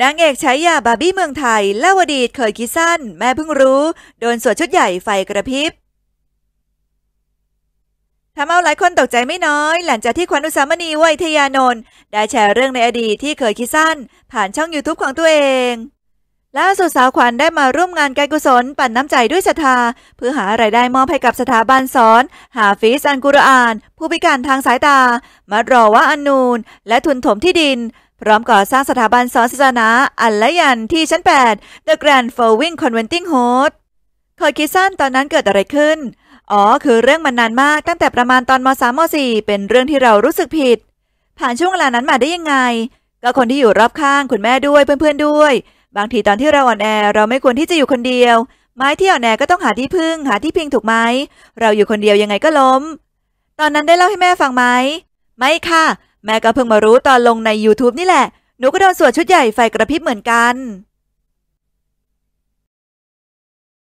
นางเอกใช้ยาบาร์บี้เมืองไทยเล่าวดีตเคยคิดสั้น แม่เพิ่งรู้ โดนสวดชุดใหญ่ไฟกระพริบทำเอาหลายคนตกใจไม่น้อย หลังจากที่ขวัญอุสามณีวัยทยานนท์ได้แชร์เรื่องในอดีตที่เคยคิดสั้น ผ่านช่อง YouTube ของตัวเองล่าสุดสาวขวัญได้มาร่วมงานการกุศล ปั่นน้ำใจด้วยศรัทธาเพื่อหาไรายได้มอบให้กับสถาบันสอนหาฟิสอันกุรอาน ผู้พิการทางสายตามารอว่าอันนูนและทุนถมที่ดินพร้อมก่อสร้างสถาบันสอนศาสนาอัลลยันที่ชั้น 8 The Grand Flowing c o n v e r t i n g Host เคยคิดสั้นตอนนั้นเกิดอะไรขึ้น อ๋อคือเรื่องมันนานมากตั้งแต่ประมาณตอนม .3 ม .4 เป็นเรื่องที่เรารู้สึกผิด ผ่านช่วงเวลานั้นมาได้ยังไง ก็คนที่อยู่รอบข้างคุณแม่ด้วย เพื่อนๆด้วย บางทีตอนที่เราอ่อนแอเราไม่ควรที่จะอยู่คนเดียว ไม้ที่อ่อนแอก็ต้องหาที่พึ่ง หาที่พิงถูกไหมเราอยู่คนเดียวยังไงก็ล้ม ตอนนั้นได้เล่าให้แม่ฟังไหมไม่ค่ะแม่ก็เพิ่งมารู้ตอนลงใน YouTube นี่แหละ หนูก็โดนสวดชุดใหญ่ไฟกระพริบเหมือนกัน